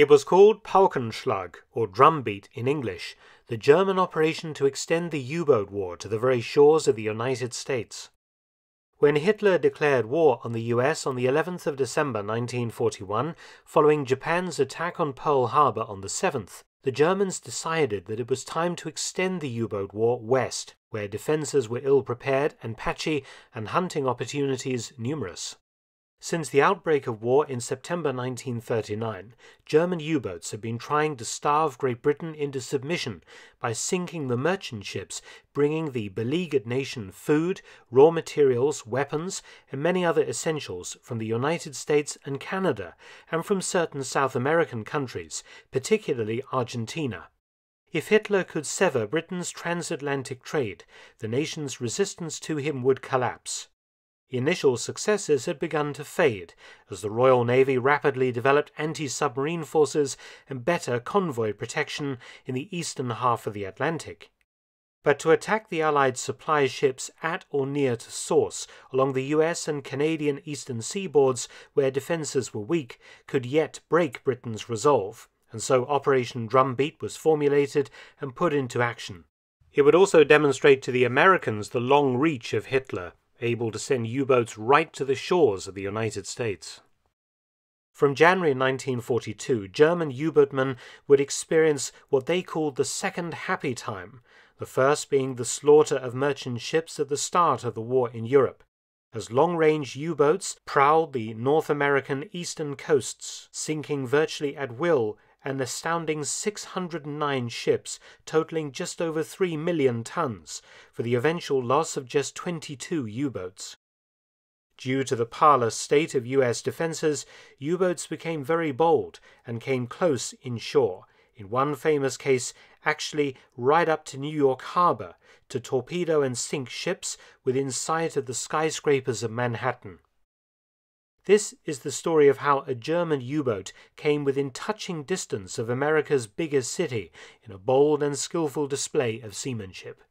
It was called Paukenschlag, or drumbeat in English, the German operation to extend the U boat war to the very shores of the United States. When Hitler declared war on the US on the 11th of December 1941, following Japan's attack on Pearl Harbor on the 7th, the Germans decided that it was time to extend the U-boat war west, where defenses were ill prepared and patchy and hunting opportunities numerous. Since the outbreak of war in September 1939, German U boats had been trying to starve Great Britain into submission by sinking the merchant ships bringing the beleaguered nation food, raw materials, weapons, and many other essentials from the United States and Canada, and from certain South American countries, particularly Argentina. If Hitler could sever Britain's transatlantic trade, the nation's resistance to him would collapse. Initial successes had begun to fade as the Royal Navy rapidly developed anti-submarine forces and better convoy protection in the eastern half of the Atlantic. But to attack the Allied supply ships at or near to source along the US and Canadian eastern seaboards where defences were weak could yet break Britain's resolve, and so Operation Drumbeat was formulated and put into action. It would also demonstrate to the Americans the long reach of Hitler able to send U boats right to the shores of the United States. From January 1942, German U boatmen would experience what they called the Second Happy Time, the first being the slaughter of merchant ships at the start of the war in Europe, as long range U boats prowled the North American eastern coasts, sinking virtually at will an astounding 609 ships totaling just over 3 million tons, for the eventual loss of just 22 U-boats. Due to the parlous state of US defenses, U-boats became very bold and came close inshore, in one famous case actually right up to New York harbor to torpedo and sink ships within sight of the skyscrapers of Manhattan. This is the story of how a German U-boat came within touching distance of America's biggest city in a bold and skillful display of seamanship.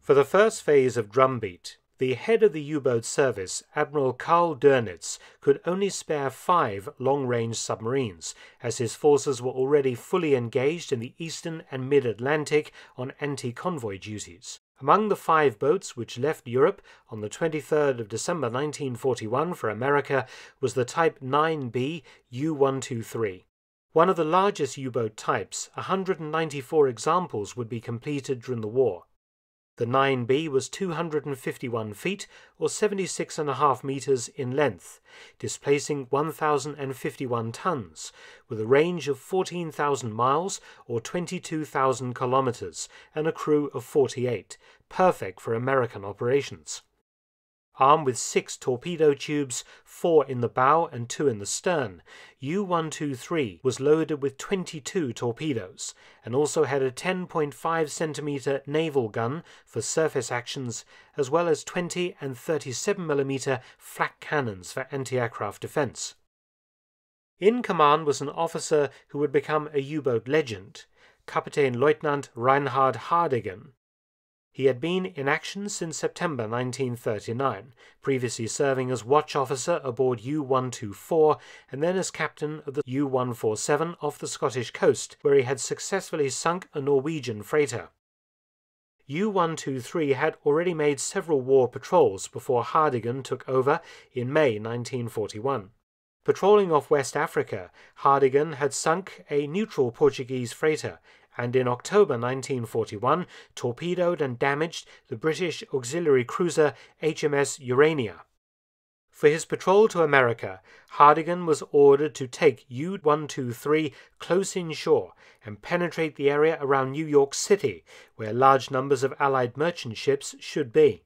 For the first phase of Drumbeat, the head of the U-boat service, Admiral Karl Dönitz, could only spare five long-range submarines, as his forces were already fully engaged in the eastern and mid-Atlantic on anti-convoy duties. Among the five boats which left Europe on the 23rd of December 1941 for America was the Type 9B U-123. One of the largest U-boat types, 194 examples would be completed during the war. The 9B was 251 feet, or 76.5 metres in length, displacing 1,051 tons, with a range of 14,000 miles, or 22,000 kilometres, and a crew of 48, perfect for American operations. Armed with six torpedo tubes, four in the bow and two in the stern, U-123 was loaded with 22 torpedoes and also had a 10.5 centimeter naval gun for surface actions as well as 20 and 37 millimeter flak cannons for anti-aircraft defense. In command was an officer who would become a U-boat legend, Kapitänleutnant Reinhard Hardigan, he had been in action since September 1939, previously serving as watch officer aboard U 124 and then as captain of the U 147 off the Scottish coast, where he had successfully sunk a Norwegian freighter. U 123 had already made several war patrols before Hardigan took over in May 1941. Patrolling off West Africa, Hardigan had sunk a neutral Portuguese freighter and in October 1941 torpedoed and damaged the British auxiliary cruiser HMS Urania. For his patrol to America, Hardigan was ordered to take U 123 close inshore and penetrate the area around New York City, where large numbers of Allied merchant ships should be.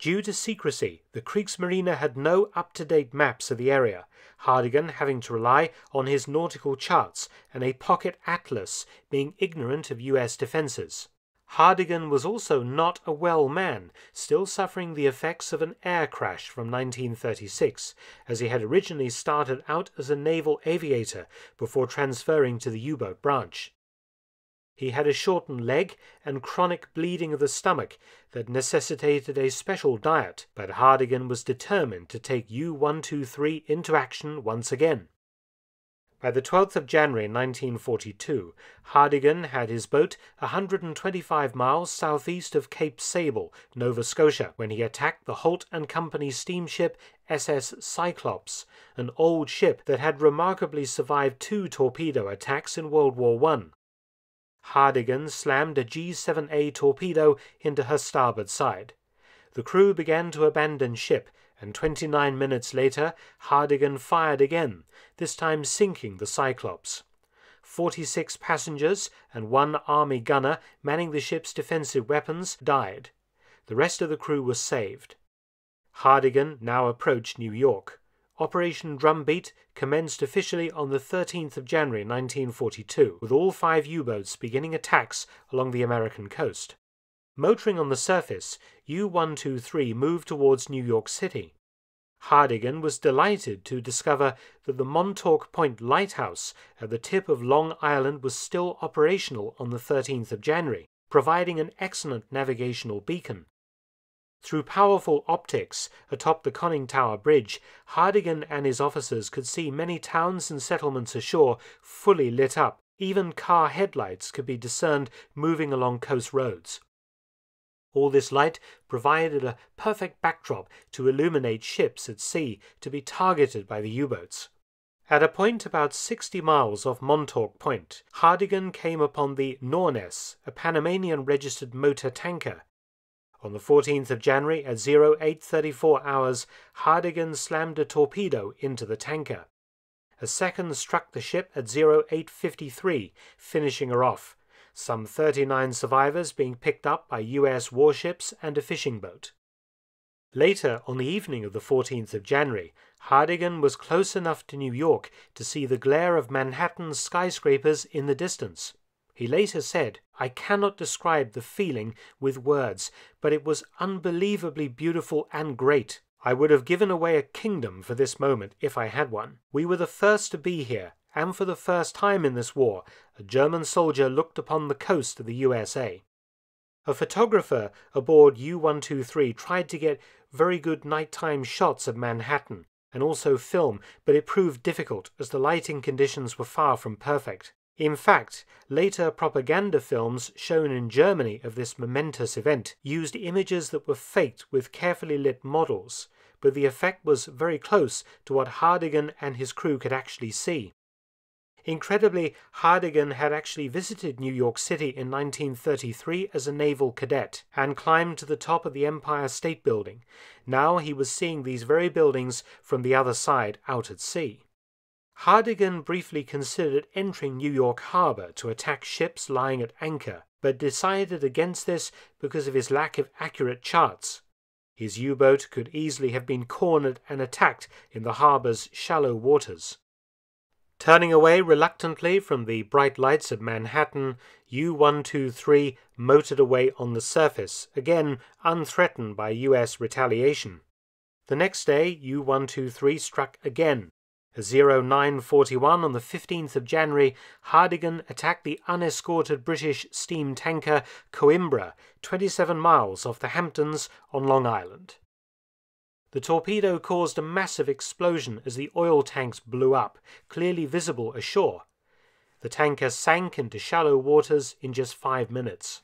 Due to secrecy, the Kriegsmarine had no up to date maps of the area, Hardigan having to rely on his nautical charts and a pocket atlas, being ignorant of US defences. Hardigan was also not a well man, still suffering the effects of an air crash from 1936, as he had originally started out as a naval aviator before transferring to the U boat branch. He had a shortened leg and chronic bleeding of the stomach that necessitated a special diet, but Hardigan was determined to take U-123 into action once again. By the 12th of January 1942, Hardigan had his boat 125 miles southeast of Cape Sable, Nova Scotia, when he attacked the Holt and Company steamship SS Cyclops, an old ship that had remarkably survived two torpedo attacks in World War One. Hardigan slammed a G7A torpedo into her starboard side. The crew began to abandon ship, and 29 minutes later Hardigan fired again, this time sinking the Cyclops. 46 passengers and one army gunner manning the ship's defensive weapons died. The rest of the crew was saved. Hardigan now approached New York. Operation Drumbeat commenced officially on the 13th of January 1942, with all five U-boats beginning attacks along the American coast. Motoring on the surface, U-123 moved towards New York City. Hardigan was delighted to discover that the Montauk Point Lighthouse at the tip of Long Island was still operational on the 13th of January, providing an excellent navigational beacon. Through powerful optics atop the Conning Tower Bridge, Hardigan and his officers could see many towns and settlements ashore fully lit up. Even car headlights could be discerned moving along coast roads. All this light provided a perfect backdrop to illuminate ships at sea to be targeted by the U boats. At a point about 60 miles off Montauk Point, Hardigan came upon the Nornes, a Panamanian registered motor tanker. On the 14th of January at 0834 hours, Hardigan slammed a torpedo into the tanker. A second struck the ship at 0853, finishing her off, some 39 survivors being picked up by US warships and a fishing boat. Later, on the evening of the 14th of January, Hardigan was close enough to New York to see the glare of Manhattan's skyscrapers in the distance. He later said, I cannot describe the feeling with words, but it was unbelievably beautiful and great. I would have given away a kingdom for this moment if I had one. We were the first to be here, and for the first time in this war, a German soldier looked upon the coast of the USA. A photographer aboard U 123 tried to get very good nighttime shots of Manhattan and also film, but it proved difficult as the lighting conditions were far from perfect. In fact, later propaganda films shown in Germany of this momentous event used images that were faked with carefully lit models, but the effect was very close to what Hardigan and his crew could actually see. Incredibly, Hardigan had actually visited New York City in 1933 as a naval cadet and climbed to the top of the Empire State Building. Now he was seeing these very buildings from the other side out at sea. Hardigan briefly considered entering New York harbor to attack ships lying at anchor, but decided against this because of his lack of accurate charts. His U boat could easily have been cornered and attacked in the harbor's shallow waters. Turning away reluctantly from the bright lights of Manhattan, U 123 motored away on the surface, again unthreatened by US retaliation. The next day, U 123 struck again, 0941 on the 15th of January, Hardigan attacked the unescorted British steam tanker Coimbra, 27 miles off the Hamptons on Long Island. The torpedo caused a massive explosion as the oil tanks blew up, clearly visible ashore. The tanker sank into shallow waters in just five minutes.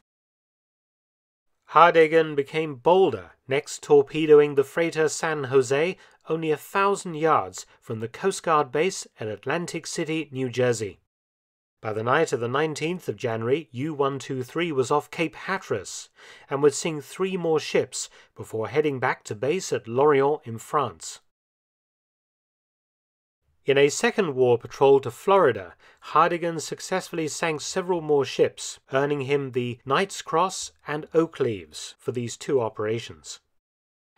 Hardigan became bolder, next torpedoing the freighter San Jose only a thousand yards from the Coast Guard base at Atlantic City, New Jersey. By the night of the 19th of January, U 123 was off Cape Hatteras and would sink three more ships before heading back to base at Lorient in France. In a second war patrol to Florida, Hardigan successfully sank several more ships, earning him the Knight's Cross and Oak Leaves for these two operations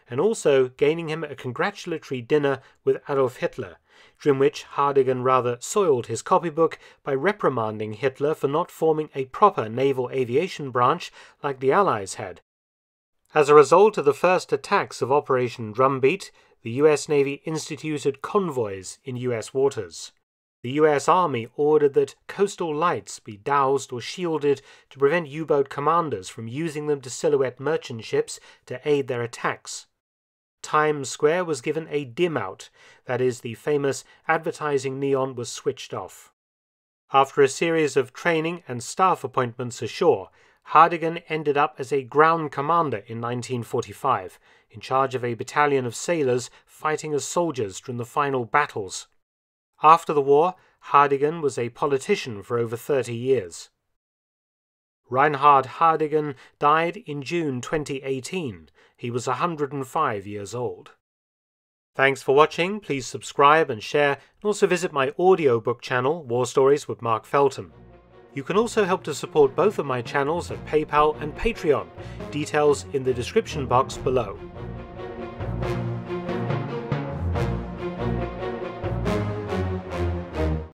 and also gaining him a congratulatory dinner with Adolf Hitler, during which Hardigan rather soiled his copybook by reprimanding Hitler for not forming a proper naval aviation branch like the Allies had. As a result of the first attacks of Operation Drumbeat, the US Navy instituted convoys in US waters. The US Army ordered that coastal lights be doused or shielded to prevent U boat commanders from using them to silhouette merchant ships to aid their attacks. Times Square was given a dim out, that is, the famous advertising neon was switched off. After a series of training and staff appointments ashore, Hardigan ended up as a ground commander in 1945, in charge of a battalion of sailors fighting as soldiers during the final battles. After the war, Hardigan was a politician for over 30 years. Reinhard Hardigan died in June 2018. He was 105 years old. Thanks for watching. Please subscribe and share, and also visit my audiobook channel, War Stories with Mark Felton. You can also help to support both of my channels at PayPal and Patreon. Details in the description box below.